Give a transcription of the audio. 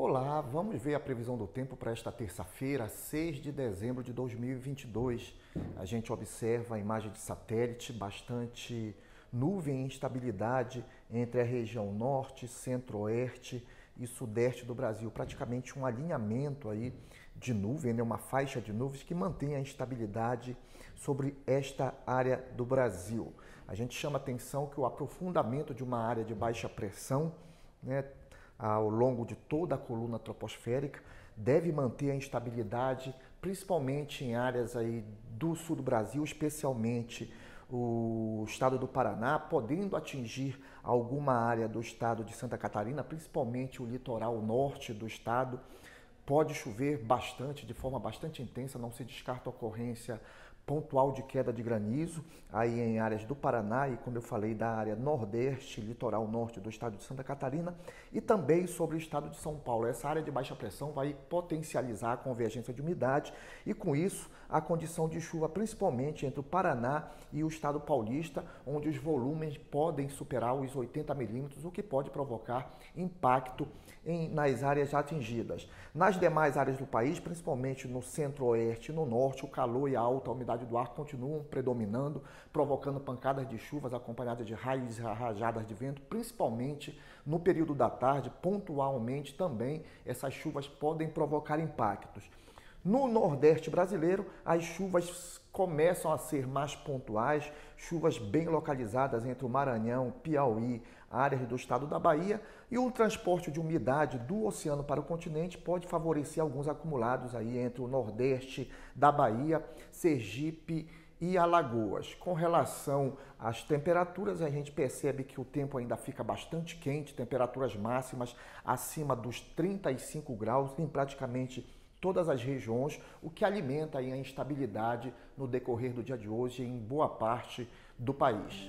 Olá, vamos ver a previsão do tempo para esta terça-feira, 6 de dezembro de 2022. A gente observa a imagem de satélite, bastante nuvem e instabilidade entre a região norte, centro-oeste e sudeste do Brasil. Praticamente um alinhamento aí de nuvem, né? uma faixa de nuvens que mantém a instabilidade sobre esta área do Brasil. A gente chama atenção que o aprofundamento de uma área de baixa pressão né, ao longo de toda a coluna troposférica, deve manter a instabilidade, principalmente em áreas aí do sul do Brasil, especialmente o estado do Paraná, podendo atingir alguma área do estado de Santa Catarina, principalmente o litoral norte do estado. Pode chover bastante, de forma bastante intensa, não se descarta ocorrência pontual de queda de granizo aí em áreas do Paraná e como eu falei da área nordeste, litoral norte do estado de Santa Catarina e também sobre o estado de São Paulo. Essa área de baixa pressão vai potencializar a convergência de umidade e com isso a condição de chuva principalmente entre o Paraná e o estado paulista, onde os volumes podem superar os 80 milímetros, o que pode provocar impacto em, nas áreas atingidas. Nas demais áreas do país, principalmente no centro-oeste e no norte, o calor e a alta umidade umidade do ar continuam predominando, provocando pancadas de chuvas acompanhadas de raios e rajadas de vento, principalmente no período da tarde, pontualmente também essas chuvas podem provocar impactos. No Nordeste brasileiro, as chuvas começam a ser mais pontuais, chuvas bem localizadas entre o Maranhão, Piauí, áreas do estado da Bahia, e o transporte de umidade do oceano para o continente pode favorecer alguns acumulados aí entre o Nordeste da Bahia, Sergipe e Alagoas. Com relação às temperaturas, a gente percebe que o tempo ainda fica bastante quente, temperaturas máximas acima dos 35 graus em praticamente todas as regiões, o que alimenta a instabilidade no decorrer do dia de hoje em boa parte do país.